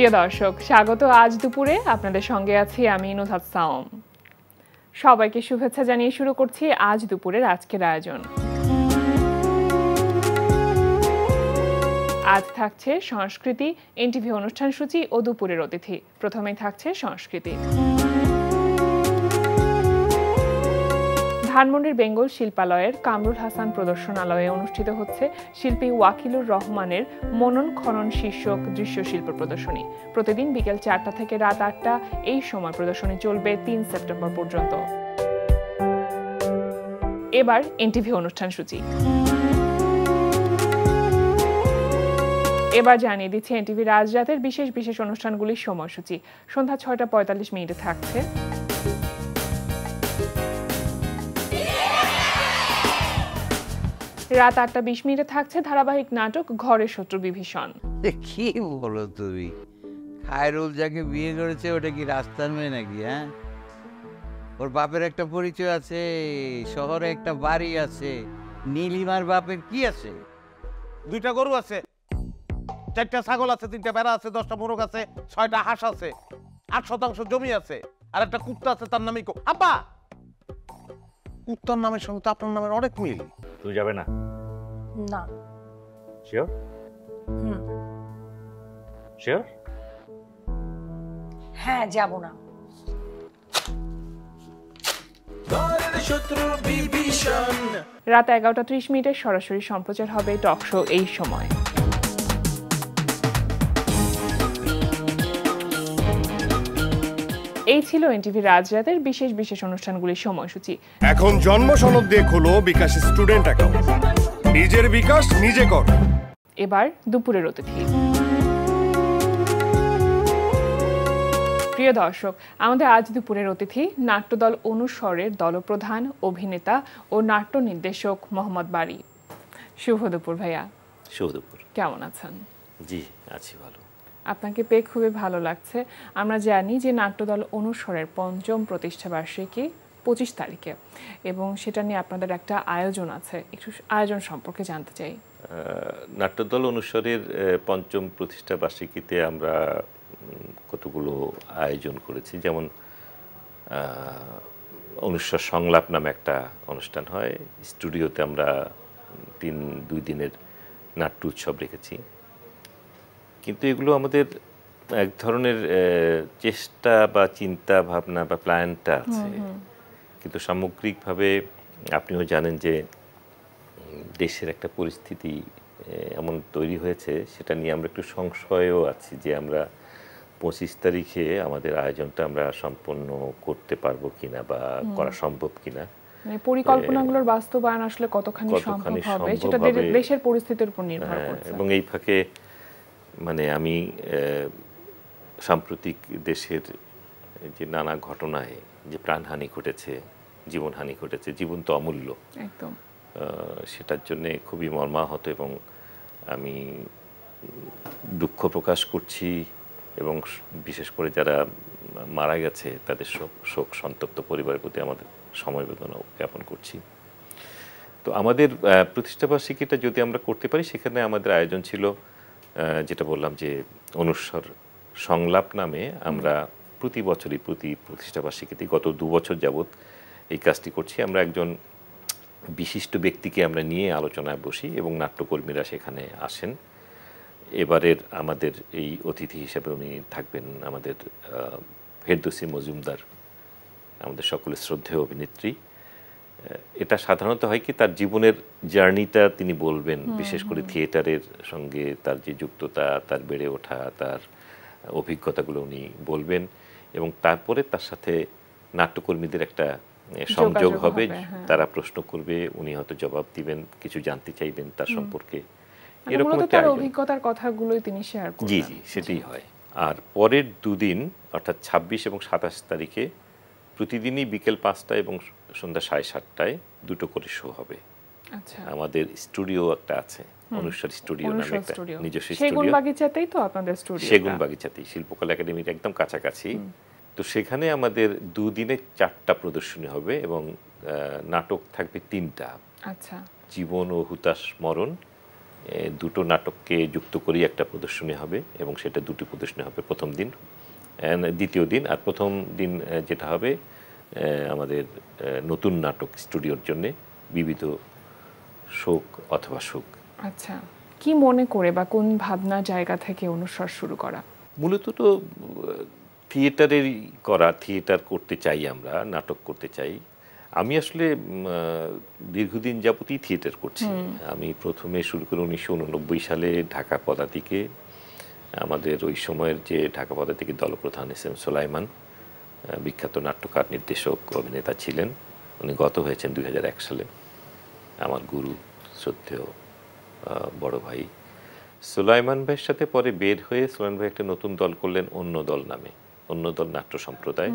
প্রিয় দর্শক স্বাগত আজ দুপুরে আপনাদের সঙ্গে আছি আমি নুজাত সাওম সবাইকে শুভেচ্ছা জানিয়ে শুরু করছি আজ দুপুরের আজকের আয়োজন আজ থাকছে সংস্কৃতি এনটিভি অনুষ্ঠান সূচি ও দুপুরের অতিথি প্রথমেই থাকছে সংস্কৃতি ধানমন্ডির বেঙ্গল শিল্পালয়ের কামরুল হাসান প্রদর্শনালয়ে অনুষ্ঠিত হচ্ছে শিল্পী ওয়াকিলুর রহমানের মনন খনন শীর্ষক দৃশ্য শিল্প প্রদর্শনী প্রতিদিন বিকেল চারটা থেকে রাত আটটা এই সময় প্রদর্শনী চলবে তিন সেপ্টেম্বর পর্যন্ত এবার এনটিভি অনুষ্ঠান সূচি এবার জানিয়ে দিচ্ছে এনটিভি রাজরাতের বিশেষ বিশেষ অনুষ্ঠানগুলির সময়সূচি সন্ধ্যা ছয়টা পঁয়তাল্লিশ মিনিটে থাকছে রাত আটটা বিশ মিনিটে থাকছে ধারাবাহিক নাটক ঘরের শত্রু বিভীষণ কি বলো তুমি খায়রুল যাকে বিয়ে করেছে ওটা কি রাস্তার মেয়ে নাকি হ্যাঁ ওর বাপের একটা পরিচয় আছে শহরে একটা বাড়ি আছে নীলিমার বাপের কি আছে দুইটা গরু আছে চারটা ছাগল আছে তিনটা বেড়া আছে দশটা মোরগ আছে ছয়টা হাঁস আছে আট শতাংশ জমি আছে আর একটা কুত্তা আছে তার নামে আপা কুত্তার নামের সঙ্গে তো আপনার নামের অনেক মিল তুমি যাবে না না শিওর হুম শিওর হ্যাঁ যাব না রাত এগারোটা ত্রিশ মিনিটে সরাসরি সম্প্রচার হবে টক শো এই সময় এই ছিল এনটিভি রাজরাতের বিশেষ বিশেষ অনুষ্ঠানগুলির সময়সূচি এখন জন্ম সনদ দিয়ে খোলো বিকাশ স্টুডেন্ট অ্যাকাউন্ট নিজের বিকাশ নিজে কর এবার দুপুরের অতিথি প্রিয় দর্শক আমাদের আজ দুপুরের অতিথি নাট্যদল অনুসরের দলপ্রধান অভিনেতা ও নাট্য নির্দেশক মোহাম্মদ বাড়ি শুভ দুপুর ভাইয়া শুভ দুপুর কেমন আছেন জি আছি ভালো আপনাকে পেয়ে খুবই ভালো লাগছে আমরা জানি যে নাট্যদল অনুসরের পঞ্চম প্রতিষ্ঠাবার্ষিকী পঁচিশ তারিখে এবং সেটা নিয়ে আপনাদের একটা আয়োজন আছে একটু আয়োজন সম্পর্কে জানতে চাই নাট্যদল অনুসরের পঞ্চম প্রতিষ্ঠা বার্ষিকীতে আমরা কতগুলো আয়োজন করেছি যেমন অনুসর সংলাপ নামে একটা অনুষ্ঠান হয় স্টুডিওতে আমরা তিন দুই দিনের নাট্য উৎসব রেখেছি কিন্তু এগুলো আমাদের এক ধরনের চেষ্টা বা চিন্তা ভাবনা বা প্ল্যানটা আছে কিন্তু সামগ্রিকভাবে আপনিও জানেন যে দেশের একটা পরিস্থিতি এমন তৈরি হয়েছে সেটা নিয়ে আমরা একটু সংশয়ও আছি যে আমরা পঁচিশ তারিখে আমাদের আয়োজনটা আমরা সম্পন্ন করতে পারবো কিনা বা করা সম্ভব কিনা মানে পরিকল্পনাগুলোর বাস্তবায়ন আসলে কতখানি সম্ভব হবে সেটা দেশের পরিস্থিতির উপর নির্ভর হ্যাঁ, করছে এবং এই ফাঁকে মানে আমি সাম্প্রতিক দেশের যে নানা ঘটনায় যে প্রাণহানি ঘটেছে জীবনহানি ঘটেছে জীবন তো অমূল্য একদম সেটার জন্যে খুবই মর্মাহত এবং আমি দুঃখ প্রকাশ করছি এবং বিশেষ করে যারা মারা গেছে তাদের শোক শোক সন্তপ্ত পরিবারের প্রতি আমাদের সমবেদনা জ্ঞাপন করছি তো আমাদের প্রতিষ্ঠাবার্ষিকীটা যদি আমরা করতে পারি সেখানে আমাদের আয়োজন ছিল যেটা বললাম যে অনুস্বর সংলাপ নামে আমরা প্রতি বছরই প্রতি প্রতিষ্ঠাবার্ষিকীতে গত দু বছর যাবৎ এই কাজটি করছি আমরা একজন বিশিষ্ট ব্যক্তিকে আমরা নিয়ে আলোচনায় বসি এবং নাট্যকর্মীরা সেখানে আসেন এবারের আমাদের এই অতিথি হিসেবে উনি থাকবেন আমাদের ফেরদোসি মজুমদার আমাদের সকলের শ্রদ্ধেয় অভিনেত্রী এটা সাধারণত হয় কি তার জীবনের জার্নিটা তিনি বলবেন বিশেষ করে থিয়েটারের সঙ্গে তার যে যুক্ততা তার বেড়ে ওঠা তার অভিজ্ঞতাগুলো উনি বলবেন এবং তারপরে তার সাথে নাট্যকর্মীদের একটা সংযোগ হবে হ্যাঁ। তারা প্রশ্ন করবে উনি হয়তো জবাব দিবেন কিছু জানতে চাইবেন তার সম্পর্কে মানে এরকম একটা অভিজ্ঞতার কথাগুলোই তিনি শেয়ার জি জি সেটাই হয় আর পরের দুদিন অর্থাৎ ছাব্বিশ এবং সাতাশ তারিখে প্রতিদিনই বিকেল পাঁচটা এবং সন্ধ্যা সাড়ে সাতটায় দুটো করে শো হবে আচ্ছা। আমাদের স্টুডিও একটা আছে স্টুডিও নামে একটা নিজস্ব বাগিচাতেই তো আপনাদের স্টুডিও সেগুন বাগিচাতেই শিল্পকলা একাডেমির একদম কাছাকাছি তো সেখানে আমাদের দুদিনে চারটা প্রদর্শনী হবে এবং নাটক থাকবে তিনটা আচ্ছা জীবন ও হুতাশ মরণ দুটো নাটককে যুক্ত করে একটা প্রদর্শনী হবে এবং সেটা দুটি প্রদর্শনী হবে প্রথম দিন দ্বিতীয় দিন আর প্রথম দিন যেটা হবে আমাদের নতুন নাটক স্টুডিওর জন্য বিবিধ শোক অথবা সুখ আচ্ছা কি মনে করে বা কোন ভাবনা জায়গা থেকে অনুসর শুরু করা মূলত তো থিয়েটারের করা থিয়েটার করতে চাই আমরা নাটক করতে চাই আমি আসলে দীর্ঘদিন যাবতই থিয়েটার করছি আমি প্রথমে শুরু করি উনিশশো উননব্বই সালে ঢাকা পদাতিকে আমাদের ওই সময়ের যে ঢাকা পদাতিকে দলপ্রধান এস এম সোলাইমান বিখ্যাত নাট্যকার নির্দেশক অভিনেতা ছিলেন উনি গত হয়েছেন দুই সালে আমার গুরু শ্রদ্ধেয় বড় ভাই সুলাইমান ভাইয়ের সাথে পরে বের হয়ে সুলাইমান ভাই একটা নতুন দল করলেন অন্য দল নামে অন্য দল নাট্য সম্প্রদায়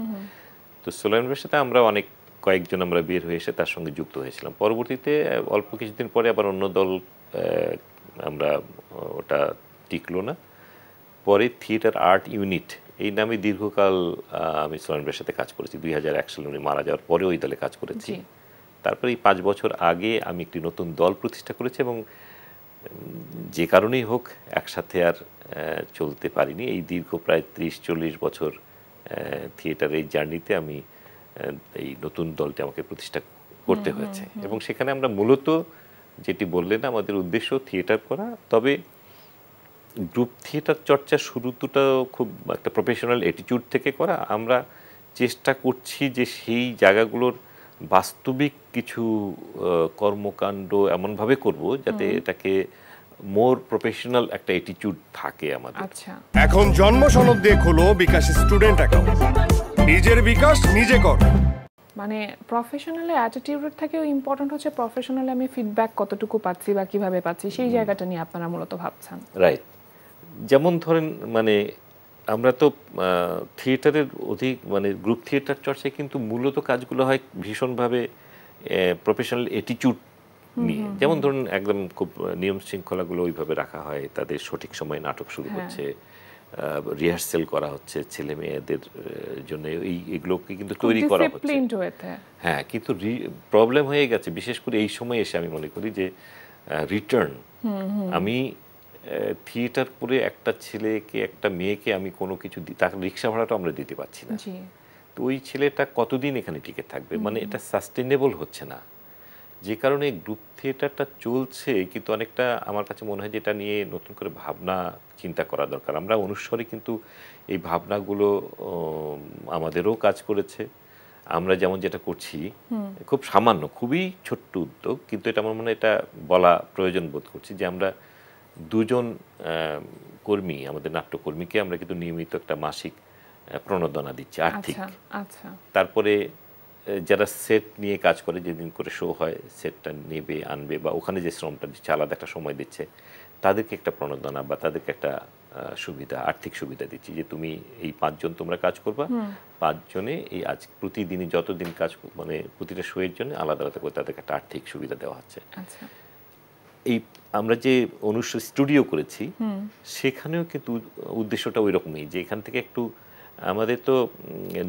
তো সুলাইমান ভাইয়ের সাথে আমরা অনেক কয়েকজন আমরা বের হয়ে এসে তার সঙ্গে যুক্ত হয়েছিলাম পরবর্তীতে অল্প কিছুদিন পরে আবার অন্য দল আমরা ওটা টিকলো না পরে থিয়েটার আর্ট ইউনিট এই নামে দীর্ঘকাল আমি সোলানবের সাথে কাজ করেছি দুই হাজার এক সালে উনি মারা যাওয়ার পরেও ওই দলে কাজ করেছি তারপরে এই পাঁচ বছর আগে আমি একটি নতুন দল প্রতিষ্ঠা করেছি এবং যে কারণেই হোক একসাথে আর চলতে পারিনি এই দীর্ঘ প্রায় ত্রিশ চল্লিশ বছর থিয়েটারের এই জার্নিতে আমি এই নতুন দলটি আমাকে প্রতিষ্ঠা করতে হয়েছে এবং সেখানে আমরা মূলত যেটি বললেন আমাদের উদ্দেশ্য থিয়েটার করা তবে গ্রুপ থিয়েটার চর্চা শুরু দুটো খুব একটা প্রফেশনাল অ্যাটিটিউড থেকে করা আমরা চেষ্টা করছি যে সেই জায়গাগুলোর বাস্তবিক কিছু কর্মকাণ্ড এমনভাবে করব যাতে এটাকে মোর প্রফেশনাল একটা অ্যাটিটিউড থাকে আমাদের আচ্ছা। এখন জন্ম সনদ দিয়ে খোলো বিকাশ স্টুডেন্ট অ্যাকাউন্ট নিজের বিকাশ নিজে কর মানে প্রফেশনাল অ্যাটিটিউডের থেকেও ইম্পর্টেন্ট হচ্ছে প্রফেশনাল আমি ফিডব্যাক কতটুকু পাচ্ছি বা কিভাবে পাচ্ছি সেই জায়গাটা নিয়ে আপনারা মূলত ভাবছেন রাইট যেমন ধরেন মানে আমরা তো থিয়েটারের অধিক মানে গ্রুপ থিয়েটার চর্চায় কিন্তু মূলত কাজগুলো হয় ভীষণভাবে প্রফেশনাল অ্যাটিচিউড নিয়ে যেমন ধরুন একদম খুব নিয়ম শৃঙ্খলাগুলো ওইভাবে রাখা হয় তাদের সঠিক সময়ে নাটক শুরু হ্যাঁ। হচ্ছে রিহার্সেল করা হচ্ছে ছেলে মেয়েদের জন্য এই এগুলোকে কিন্তু তৈরি করা হচ্ছে হ্যাঁ কিন্তু প্রবলেম হয়ে গেছে বিশেষ করে এই সময় এসে আমি মনে করি যে রিটার্ন আমি থিয়েটার করে একটা ছেলেকে একটা মেয়েকে আমি কোনো কিছু তাকে রিক্সা ভাড়াটা আমরা দিতে পারছি না তো ওই ছেলেটা কতদিন এখানে টিকে থাকবে মানে এটা সাস্টেনেবল হচ্ছে না যে কারণে গ্রুপ থিয়েটারটা চলছে কিন্তু অনেকটা আমার কাছে মনে হয় যে এটা নিয়ে নতুন করে ভাবনা চিন্তা করা দরকার আমরা অনুসরে কিন্তু এই ভাবনাগুলো আমাদেরও কাজ করেছে আমরা যেমন যেটা করছি খুব সামান্য খুবই ছোট্ট উদ্যোগ কিন্তু এটা আমার মনে হয় এটা বলা প্রয়োজন বোধ করছি যে আমরা দুজন কর্মী আমাদের নাট্যকর্মীকে আমরা কিন্তু নিয়মিত একটা মাসিক প্রণোদনা দিচ্ছি আর্থিক আচ্ছা, আচ্ছা। তারপরে যারা সেট নিয়ে কাজ করে যেদিন করে শো হয় সেটটা নেবে আনবে বা ওখানে যে শ্রমটা দিচ্ছে আলাদা একটা সময় দিচ্ছে তাদেরকে একটা প্রণোদনা বা তাদেরকে একটা সুবিধা আর্থিক সুবিধা দিচ্ছি যে তুমি এই পাঁচজন তোমরা কাজ করবা পাঁচজনে এই আজ প্রতিদিনই যতদিন কাজ মানে প্রতিটা শোয়ের জন্য আলাদা আলাদা করে তাদেরকে একটা আর্থিক সুবিধা দেওয়া হচ্ছে আচ্ছা। এই আমরা যে অনুষ্ঠান স্টুডিও করেছি সেখানেও কিন্তু উদ্দেশ্যটা ওই রকমই যে এখান থেকে একটু আমাদের তো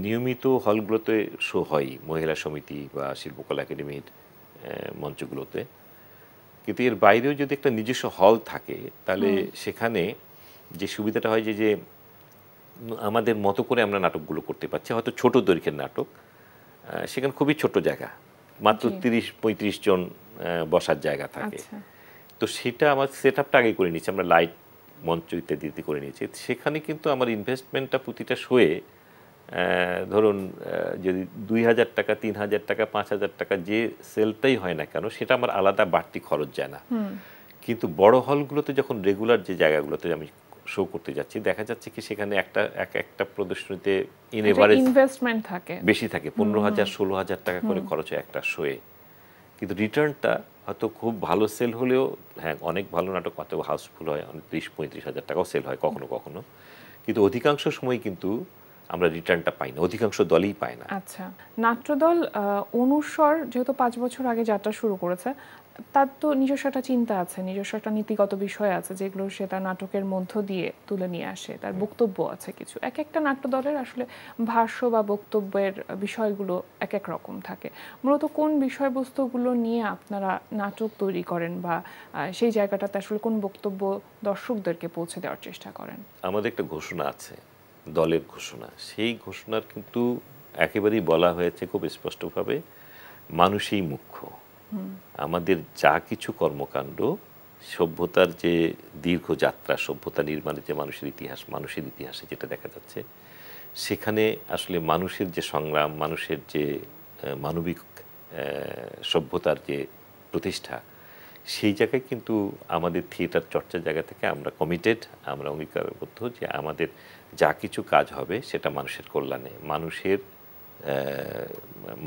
নিয়মিত হলগুলোতে শো হয় মহিলা সমিতি বা শিল্পকলা একাডেমির মঞ্চগুলোতে কিন্তু এর বাইরেও যদি একটা নিজস্ব হল থাকে তাহলে সেখানে যে সুবিধাটা হয় যে যে আমাদের মতো করে আমরা নাটকগুলো করতে পারছি হয়তো ছোট দৈর্ঘ্যের নাটক সেখানে খুবই ছোট জায়গা মাত্র তিরিশ পঁয়ত্রিশ জন বসার জায়গা থাকে আচ্ছা। তো সেটা আমার সেট আপটা আগে করে নিয়েছি আমরা লাইট মঞ্চ ইত্যাদি করে নিয়েছি সেখানে কিন্তু আমার ইনভেস্টমেন্টটা প্রতিটা শোয়ে ধরুন যদি দুই হাজার টাকা তিন হাজার টাকা পাঁচ হাজার টাকা যে সেলটাই হয় না কেন সেটা আমার আলাদা বাড়তি খরচ যায় না কিন্তু বড় হলগুলোতে যখন রেগুলার যে জায়গাগুলোতে আমি শো করতে যাচ্ছি দেখা যাচ্ছে কি সেখানে একটা এক একটা প্রদর্শনীতে ইন এভারেজ ইনভেস্টমেন্ট থাকে বেশি থাকে পনেরো হাজার ষোলো হাজার টাকা করে খরচ হয় একটা শোয়ে কিন্তু রিটার্নটা হয়তো খুব ভালো সেল হলেও হ্যাঁ অনেক ভালো নাটক হয়তো হাউসফুল হয় অনেক ত্রিশ পঁয়ত্রিশ হাজার টাকাও সেল হয় কখনো কখনো কিন্তু অধিকাংশ সময় কিন্তু আমরা রিটার্নটা পাই না অধিকাংশ দলই পায় না আচ্ছা নাট্যদল অনুসর যেহেতু পাঁচ বছর আগে যাত্রা শুরু করেছে তার তো নিজস্ব একটা চিন্তা আছে নিজস্ব একটা নীতিগত বিষয় আছে যেগুলো সে তার নাটকের মধ্য দিয়ে তুলে নিয়ে আসে তার বক্তব্য আছে কিছু এক একটা নাট্যদলের আসলে ভাষ্য বা বক্তব্যের বিষয়গুলো এক এক রকম থাকে মূলত কোন বিষয়বস্তুগুলো নিয়ে আপনারা নাটক তৈরি করেন বা সেই জায়গাটাতে আসলে কোন বক্তব্য দর্শকদেরকে পৌঁছে দেওয়ার চেষ্টা করেন আমাদের একটা ঘোষণা আছে দলের ঘোষণা সেই ঘোষণার কিন্তু একেবারেই বলা হয়েছে খুব স্পষ্টভাবে মানুষই মুখ্য আমাদের যা কিছু কর্মকাণ্ড সভ্যতার যে দীর্ঘ যাত্রা সভ্যতা নির্মাণের যে মানুষের ইতিহাস মানুষের ইতিহাসে যেটা দেখা যাচ্ছে সেখানে আসলে মানুষের যে সংগ্রাম মানুষের যে মানবিক সভ্যতার যে প্রতিষ্ঠা সেই জায়গায় কিন্তু আমাদের থিয়েটার চর্চার জায়গা থেকে আমরা কমিটেড আমরা অঙ্গীকারবদ্ধ যে আমাদের যা কিছু কাজ হবে সেটা মানুষের কল্যাণে মানুষের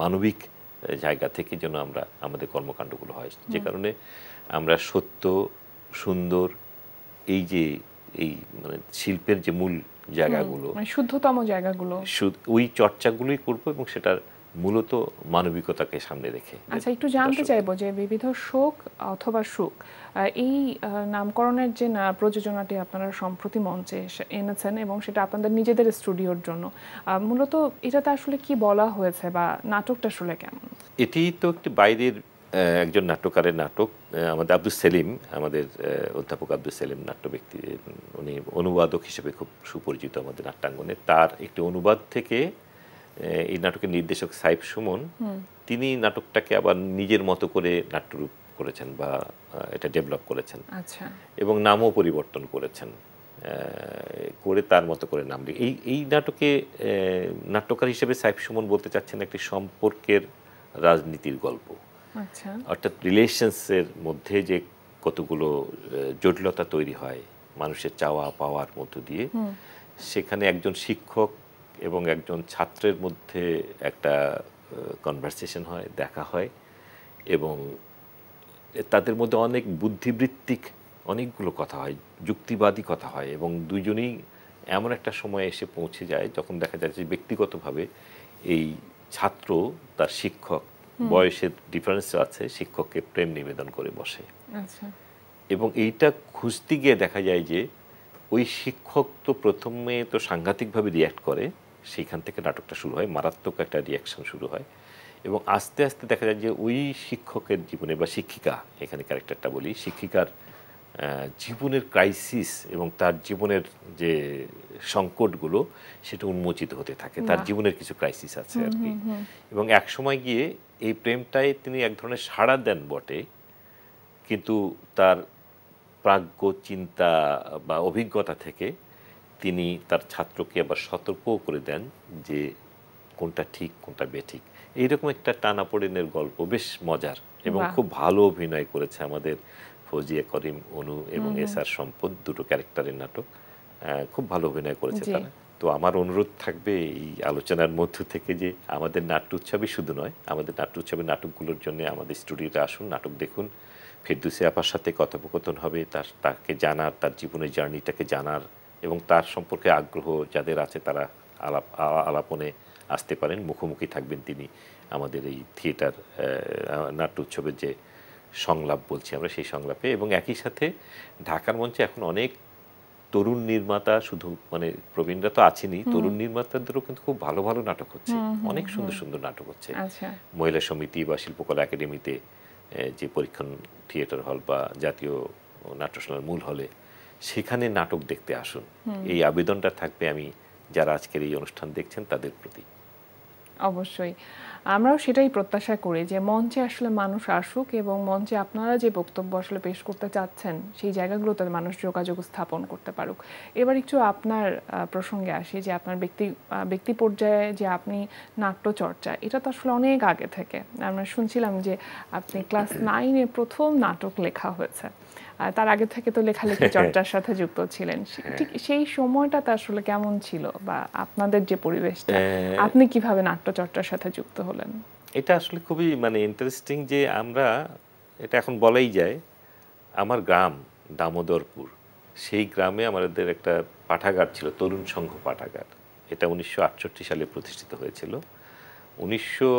মানবিক জায়গা থেকে যেন আমরা আমাদের কর্মকাণ্ডগুলো হয় যে কারণে আমরা সত্য সুন্দর এই যে এই মানে শিল্পের যে মূল জায়গাগুলো মানে শুদ্ধতম জায়গাগুলো ওই চর্চাগুলোই করবো এবং সেটার মূলত মানবিকতাকে সামনে রেখে আচ্ছা একটু জানতে চাইবো যে বিবিধ শোক অথবা সুখ এই নামকরণের যে প্রযোজনাটি আপনারা সম্প্রতি মঞ্চে এনেছেন এবং সেটা আপনাদের নিজেদের স্টুডিওর জন্য মূলত এটাতে আসলে কি বলা হয়েছে বা নাটকটা আসলে কেমন এটি তো একটি বাইরের একজন নাট্যকারের নাটক আমাদের আব্দুল সেলিম আমাদের অধ্যাপক আব্দুল সেলিম নাট্য ব্যক্তি উনি অনুবাদক হিসেবে খুব সুপরিচিত আমাদের নাট্যাঙ্গনে তার একটি অনুবাদ থেকে এই নাটকের নির্দেশক সাইফ সুমন তিনি নাটকটাকে আবার নিজের মতো করে নাট্যরূপ করেছেন বা এটা ডেভেলপ করেছেন আচ্ছা। এবং নামও পরিবর্তন করেছেন করে তার মতো করে নাম এই এই নাটকে নাট্যকার হিসেবে সাইফ সুমন বলতে চাচ্ছেন একটি সম্পর্কের রাজনীতির গল্প আচ্ছা। অর্থাৎ রিলেশনসের মধ্যে যে কতগুলো জটিলতা তৈরি হয় মানুষের চাওয়া পাওয়ার মধ্য দিয়ে সেখানে একজন শিক্ষক এবং একজন ছাত্রের মধ্যে একটা কনভারসেশন হয় দেখা হয় এবং তাদের মধ্যে অনেক বুদ্ধিবৃত্তিক অনেকগুলো কথা হয় যুক্তিবাদী কথা হয় এবং দুজনেই এমন একটা সময়ে এসে পৌঁছে যায় যখন দেখা যায় যে ব্যক্তিগতভাবে এই ছাত্র তার শিক্ষক বয়সের ডিফারেন্স আছে শিক্ষককে প্রেম নিবেদন করে বসে আচ্ছা। এবং এইটা খুঁজতে গিয়ে দেখা যায় যে ওই শিক্ষক তো প্রথমে তো সাংঘাতিকভাবে রিয়্যাক্ট করে সেইখান থেকে নাটকটা শুরু হয় মারাত্মক একটা রিয়াকশন শুরু হয় এবং আস্তে আস্তে দেখা যায় যে ওই শিক্ষকের জীবনে বা শিক্ষিকা এখানে ক্যারেক্টারটা বলি শিক্ষিকার জীবনের ক্রাইসিস এবং তার জীবনের যে সংকটগুলো সেটা উন্মোচিত হতে থাকে তার জীবনের কিছু ক্রাইসিস আছে আর কি এবং এক সময় গিয়ে এই প্রেমটায় তিনি এক ধরনের সাড়া দেন বটে কিন্তু তার প্রাজ্ঞ চিন্তা বা অভিজ্ঞতা থেকে তিনি তার ছাত্রকে আবার সতর্কও করে দেন যে কোনটা ঠিক কোনটা বেঠিক এইরকম একটা টানাপোড়েনের গল্প বেশ মজার এবং খুব ভালো অভিনয় করেছে আমাদের ফৌজিয়া করিম অনু এবং এস আর সম্পদ দুটো ক্যারেক্টারের নাটক খুব ভালো অভিনয় করেছে তারা তো আমার অনুরোধ থাকবে এই আলোচনার মধ্য থেকে যে আমাদের নাট্য উৎসবে শুধু নয় আমাদের নাট্য উৎসবের নাটকগুলোর জন্য আমাদের স্টুডিওতে আসুন নাটক দেখুন ফেরদুসে আপার সাথে কথোপকথন হবে তার তাকে জানার তার জীবনের জার্নিটাকে জানার এবং তার সম্পর্কে আগ্রহ যাদের আছে তারা আলাপ আলাপনে আসতে পারেন মুখোমুখি থাকবেন তিনি আমাদের এই থিয়েটার নাট্য উৎসবের যে সংলাপ বলছি আমরা সেই সংলাপে এবং একই সাথে ঢাকার মঞ্চে এখন অনেক তরুণ নির্মাতা শুধু মানে প্রবীণরা তো আছেনই তরুণ নির্মাতাদেরও কিন্তু খুব ভালো ভালো নাটক হচ্ছে অনেক সুন্দর সুন্দর নাটক হচ্ছে আচ্ছা। মহিলা সমিতি বা শিল্পকলা একাডেমিতে যে পরীক্ষণ থিয়েটার হল বা জাতীয় নাট্যশালার মূল হলে সেখানে নাটক দেখতে আসুন এই আবেদনটা থাকবে আমি যারা আজকের এই অনুষ্ঠান দেখছেন তাদের প্রতি অবশ্যই আমরাও সেটাই প্রত্যাশা করি যে মঞ্চে আসলে মানুষ আসুক এবং মঞ্চে আপনারা যে বক্তব্য আসলে পেশ করতে চাচ্ছেন সেই জায়গাগুলোতে মানুষ যোগাযোগ স্থাপন করতে পারুক এবার একটু আপনার প্রসঙ্গে আসি যে আপনার ব্যক্তি ব্যক্তি পর্যায়ে যে আপনি নাট্যচর্চা এটা তো আসলে অনেক আগে থেকে আমরা শুনছিলাম যে আপনি ক্লাস নাইনে প্রথম নাটক লেখা হয়েছে তার আগে থেকে তো লেখালেখি চর্চার সাথে যুক্ত ছিলেন হ্যাঁ। ঠিক সেই সময়টা তা আসলে কেমন ছিল বা আপনাদের যে পরিবেশটা হ্যাঁ। আপনি কিভাবে চর্চার সাথে যুক্ত হলেন এটা আসলে খুবই মানে ইন্টারেস্টিং যে আমরা এটা এখন বলাই যায় আমার গ্রাম দামোদরপুর সেই গ্রামে আমাদের একটা পাঠাগার ছিল তরুণ সংঘ পাঠাগার এটা উনিশশো সালে প্রতিষ্ঠিত হয়েছিল উনিশশো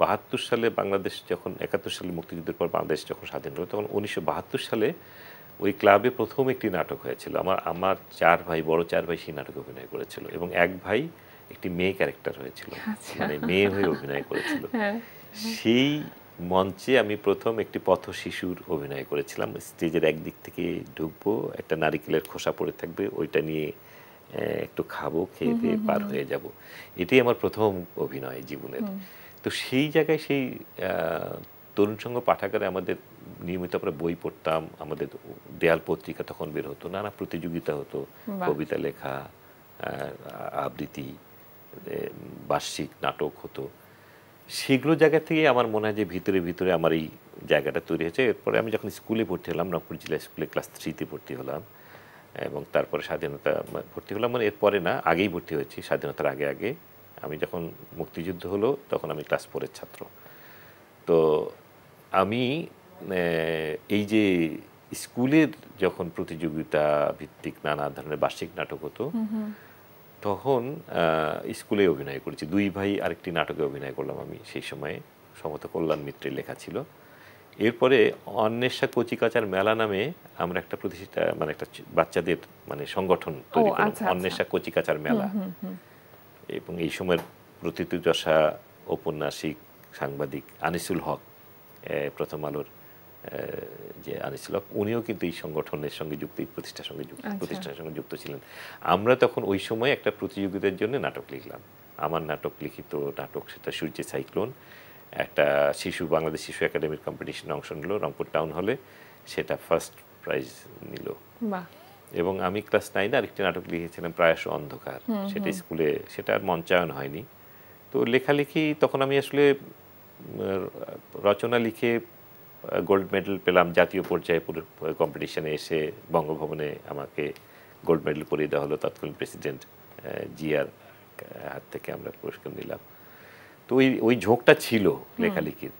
বাহাত্তর সালে বাংলাদেশ যখন একাত্তর সালে মুক্তিযুদ্ধের পর বাংলাদেশ যখন স্বাধীন হলো তখন উনিশশো সালে ওই ক্লাবে প্রথম একটি নাটক হয়েছিল আমার আমার চার ভাই বড় চার ভাই সেই নাটকে অভিনয় করেছিল এবং এক ভাই একটি মেয়ে ক্যারেক্টার হয়েছিল আচ্ছা। মানে মেয়ে হয়ে অভিনয় করেছিল হ্যাঁ, হ্যাঁ। সেই মঞ্চে আমি প্রথম একটি পথ শিশুর অভিনয় করেছিলাম স্টেজের একদিক থেকে ঢুকবো একটা নারিকেলের খোসা পড়ে থাকবে ওইটা নিয়ে একটু খাবো খেয়ে দিয়ে পার হয়ে যাব এটি আমার প্রথম অভিনয় জীবনের তো সেই জায়গায় সেই তরুণ সংঘ পাঠাগারে আমাদের নিয়মিত আমরা বই পড়তাম আমাদের দেয়াল পত্রিকা তখন বের হতো নানা প্রতিযোগিতা হতো কবিতা লেখা আবৃত্তি বার্ষিক নাটক হতো সেগুলো জায়গা থেকে আমার মনে হয় যে ভিতরে ভিতরে আমার এই জায়গাটা তৈরি হয়েছে এরপরে আমি যখন স্কুলে ভর্তি হলাম রংপুর জেলা স্কুলে ক্লাস থ্রিতে ভর্তি হলাম এবং তারপরে স্বাধীনতা ভর্তি হলাম মানে এরপরে না আগেই ভর্তি হয়েছি স্বাধীনতার আগে আগে আমি যখন মুক্তিযুদ্ধ হলো তখন আমি ক্লাস ফোরের ছাত্র তো আমি এই যে স্কুলের যখন প্রতিযোগিতা ভিত্তিক নানা ধরনের বার্ষিক নাটক হতো তখন স্কুলে অভিনয় করেছি দুই ভাই আরেকটি নাটকে অভিনয় করলাম আমি সেই সময়ে সমত কল্যাণ মিত্রের লেখা ছিল এরপরে অন্বেষা কচিকাচার মেলা নামে আমরা একটা প্রতিষ্ঠা মানে একটা বাচ্চাদের মানে সংগঠন তৈরি করলাম আচ্ছা, আচ্ছা। অন্বেষা কচিকাচার মেলা এবং এই সময়ের প্রতীতযশা ঔপন্যাসিক সাংবাদিক আনিসুল হক প্রথম আলোর যে আনিসুল হক উনিও কিন্তু এই সংগঠনের সঙ্গে যুক্ত এই প্রতিষ্ঠার সঙ্গে যুক্ত আচ্ছা। প্রতিষ্ঠার সঙ্গে যুক্ত ছিলেন আমরা তখন ওই সময় একটা প্রতিযোগিতার জন্য নাটক লিখলাম আমার নাটক লিখিত নাটক সেটা সূর্যের সাইক্লোন একটা শিশু বাংলাদেশ শিশু একাডেমির কম্পিটিশনে অংশ নিল রংপুর টাউন হলে সেটা ফার্স্ট প্রাইজ নিল বাহ এবং আমি ক্লাস নাইনে আরেকটি নাটক লিখেছিলাম প্রায়শ অন্ধকার সেটা স্কুলে সেটা আর মঞ্চায়ন হয়নি তো লেখালেখি তখন আমি আসলে রচনা লিখে গোল্ড মেডেল পেলাম জাতীয় পর্যায়ে কম্পিটিশনে এসে বঙ্গভবনে আমাকে গোল্ড মেডেল পরিয়ে দেওয়া হলো তৎকালীন প্রেসিডেন্ট জিয়ার হাত থেকে আমরা পুরস্কার নিলাম তো ওই ওই ঝোঁকটা ছিল লেখালেখির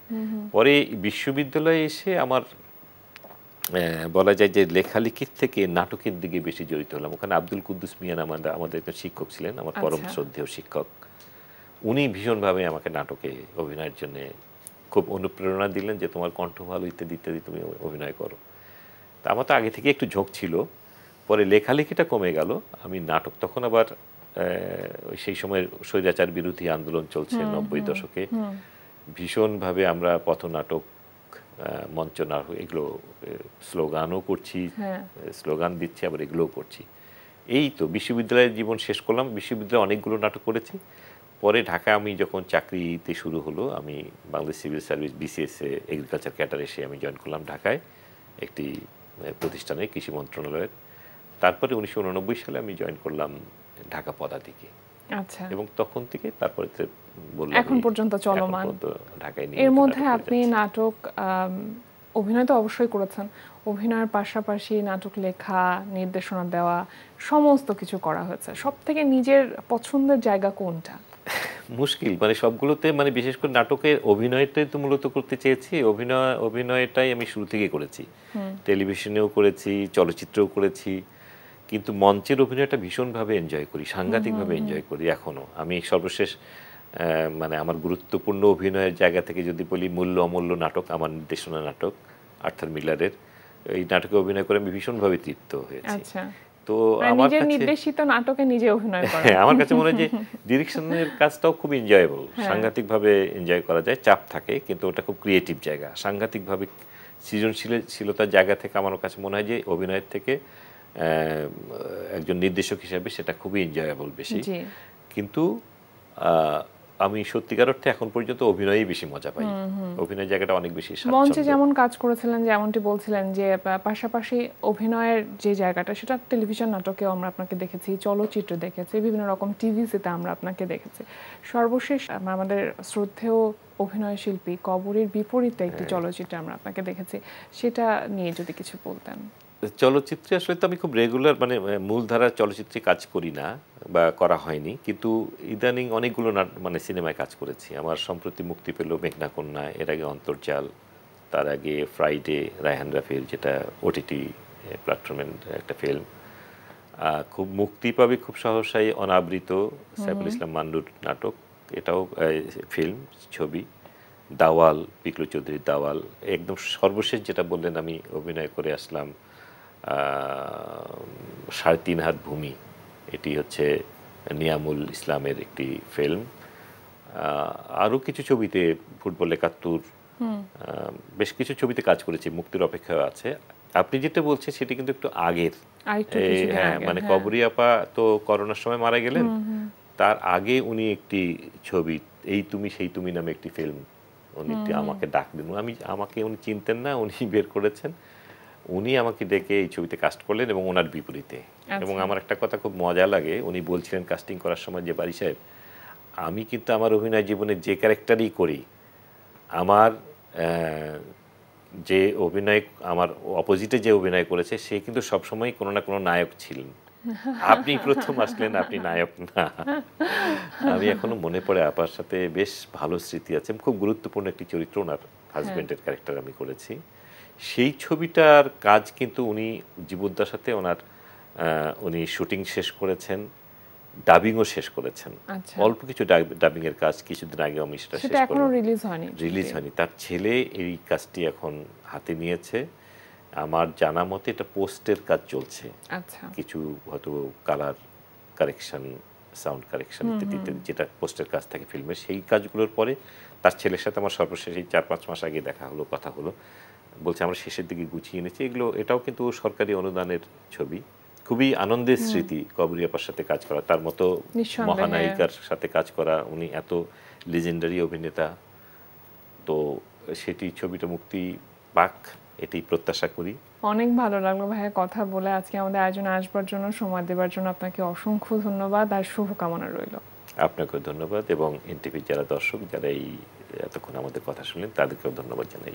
পরে বিশ্ববিদ্যালয়ে এসে আমার বলা যায় যে লেখালেখির থেকে নাটকের দিকে বেশি জড়িত হলাম ওখানে আব্দুল কুদ্দুস মিয়ান আমাদের আমাদের একজন শিক্ষক ছিলেন আমার আচ্ছা। পরম শ্রদ্ধেয় শিক্ষক উনি ভীষণভাবে আমাকে নাটকে অভিনয়ের জন্য খুব অনুপ্রেরণা দিলেন যে তোমার কণ্ঠ ভালো ইত্যাদি ইত্যাদি তুমি অভিনয় করো তা আমার তো আগে থেকে একটু ঝোঁক ছিল পরে লেখালেখিটা কমে গেল আমি নাটক তখন আবার সেই সময়ের স্বৈরাচার বিরোধী আন্দোলন চলছে নব্বই দশকে ভীষণভাবে আমরা পথনাটক মঞ্চ না এগুলো স্লোগানও করছি হ্যাঁ। স্লোগান দিচ্ছি আবার এগুলোও করছি এই তো বিশ্ববিদ্যালয়ের জীবন শেষ করলাম বিশ্ববিদ্যালয়ে অনেকগুলো নাটক করেছি পরে ঢাকা আমি যখন চাকরিতে শুরু হলো আমি বাংলাদেশ সিভিল সার্ভিস বিসিএসএ এগ্রিকালচার ক্যাটার এসে আমি জয়েন করলাম ঢাকায় একটি প্রতিষ্ঠানে কৃষি মন্ত্রণালয়ের তারপরে উনিশশো সালে আমি জয়েন করলাম ঢাকা পদাতিকে আচ্ছা এবং তখন থেকে তারপরে এখন পর্যন্ত চলমান এর মধ্যে আপনি নাটক অভিনয় তো অবশ্যই করেছেন অভিনয়ের পাশাপাশি নাটক লেখা নির্দেশনা দেওয়া সমস্ত কিছু করা হয়েছে সব থেকে নিজের পছন্দের জায়গা কোনটা মুশকিল মানে সবগুলোতে মানে বিশেষ করে নাটকের অভিনয়টাই তো মূলত করতে চেয়েছি অভিনয় অভিনয়টাই আমি শুরু থেকে করেছি টেলিভিশনেও করেছি চলচ্চিত্রেও করেছি কিন্তু মঞ্চের অভিনয়টা ভীষণভাবে এনজয় করি সাংঘাতিকভাবে এনজয় করি এখনও আমি সর্বশেষ মানে আমার গুরুত্বপূর্ণ অভিনয়ের জায়গা থেকে যদি বলি মূল্য অমূল্য নাটক আমার নির্দেশনা নাটক আর্থার মিলারের এই নাটকে অভিনয় করে আমি ভীষণভাবে তৃপ্ত হয়েছি আচ্ছা। তো মানে আমার নির্দেশিত নাটকে নিজে অভিনয় হ্যাঁ আমার কাছে মনে হয় যে ডিরেকশনের কাজটাও খুব এনজয়েবল হ্যাঁ। সাংঘাতিকভাবে এনজয় করা যায় চাপ থাকে কিন্তু ওটা খুব ক্রিয়েটিভ জায়গা সাংঘাতিকভাবে সৃজনশীলশীলতার জায়গা থেকে আমার কাছে মনে হয় যে অভিনয়ের থেকে একজন নির্দেশক হিসাবে সেটা খুবই এনজয়েবল বেশি কিন্তু আমি সত্যিকার অর্থে এখন পর্যন্ত অভিনয়ই বেশি মজা পাই অভিনয় জায়গাটা অনেক বেশি মঞ্চে যেমন কাজ করেছিলেন যেমনটি বলছিলেন যে পাশাপাশি অভিনয়ের যে জায়গাটা সেটা টেলিভিশন নাটকেও আমরা আপনাকে দেখেছি চলচ্চিত্র দেখেছি বিভিন্ন রকম টিভিসিতে আমরা আপনাকে দেখেছি সর্বশেষ আমাদের শ্রদ্ধেয় অভিনয় শিল্পী কবরের বিপরীতে একটি হ্যাঁ। চলচ্চিত্র আমরা আপনাকে দেখেছি সেটা নিয়ে যদি কিছু বলতেন চলচ্চিত্রে আসলে তো আমি খুব রেগুলার মানে মূলধারার চলচ্চিত্রে কাজ করি না বা করা হয়নি কিন্তু ইদানিং অনেকগুলো মানে সিনেমায় কাজ করেছি আমার সম্প্রতি মুক্তি পেল মেঘনা কন্যা এর আগে অন্তর্জাল তার আগে ফ্রাইডে রায়হান রাফির যেটা ওটিটি প্ল্যাটফর্মের একটা ফিল্ম খুব মুক্তি পাবে খুব সহসাই অনাবৃত সাইফুল ইসলাম মান্ডুর নাটক এটাও ফিল্ম ছবি দাওয়াল পিকলু চৌধুরী দাওয়াল একদম সর্বশেষ যেটা বললেন আমি অভিনয় করে আসলাম সাড়ে তিন হাত ভূমি এটি হচ্ছে নিয়ামুল ইসলামের একটি ফিল্ম আরও কিছু ছবিতে ফুটবল একাত্তর বেশ কিছু ছবিতে কাজ করেছি মুক্তির অপেক্ষা আছে আপনি যেটা বলছেন সেটি কিন্তু একটু আগের হ্যাঁ মানে হ্যাঁ। কবরি আপা তো করোনার সময় মারা গেলেন তার আগে উনি একটি ছবি এই তুমি সেই তুমি নামে একটি ফিল্ম উনি আমাকে ডাক দিন আমি আমাকে উনি চিনতেন না উনি বের করেছেন উনি আমাকে ডেকে এই ছবিতে কাস্ট করলেন এবং ওনার বিপরীতে আচ্ছা। এবং আমার একটা কথা খুব মজা লাগে উনি বলছিলেন কাস্টিং করার সময় যে বাড়ি সাহেব আমি কিন্তু আমার অভিনয় জীবনে যে ক্যারেক্টারই করি আমার যে অভিনয় আমার অপোজিটে যে অভিনয় করেছে সে কিন্তু সবসময় কোনো না কোনো নায়ক ছিলেন আপনি প্রথম আসলেন আপনি নায়ক না আমি এখনো মনে পড়ে আপার সাথে বেশ ভালো স্মৃতি আছে খুব গুরুত্বপূর্ণ একটি চরিত্র ওনার হাজব্যান্ডের ক্যারেক্টার আমি করেছি সেই ছবিটার কাজ কিন্তু উনি সাথে ওনার উনি শুটিং শেষ করেছেন ডাবিংও শেষ করেছেন আচ্ছা। অল্প কিছু ডাবিং এর কাজ কিছুদিন আগে আমি সেটা শেষ এখনো রিলিজ হয়নি রিলিজ হয়নি তার ছেলে এই কাজটি এখন হাতে নিয়েছে আমার জানা মতে এটা পোস্টের কাজ চলছে আচ্ছা। কিছু হয়তো কালার কারেকশন সাউন্ড কারেকশন ইত্যাদি ইত্যাদি যেটা পোস্টের কাজ থাকে ফিল্মের সেই কাজগুলোর পরে তার ছেলের সাথে আমার সর্বশেষ এই চার পাঁচ মাস আগে দেখা হলো কথা হলো বলছে আমরা শেষের দিকে গুছিয়ে এনেছি এগুলো এটাও কিন্তু সরকারি অনুদানের ছবি খুবই আনন্দের স্মৃতি কবরিয়াপার সাথে কাজ করা তার মতো মহানায়িকার সাথে কাজ করা উনি এত লেজেন্ডারি অভিনেতা তো সেটি ছবিটা মুক্তি পাক এটি প্রত্যাশা করি অনেক ভালো লাগলো ভাইয়া কথা বলে আজকে আমাদের আয়োজন আসবার জন্য সময় দেবার জন্য আপনাকে অসংখ্য ধন্যবাদ আর শুভকামনা রইল আপনাকেও ধন্যবাদ এবং এনটিভির যারা দর্শক যারা এই এতক্ষণ আমাদের কথা শুনলেন তাদেরকেও ধন্যবাদ জানাই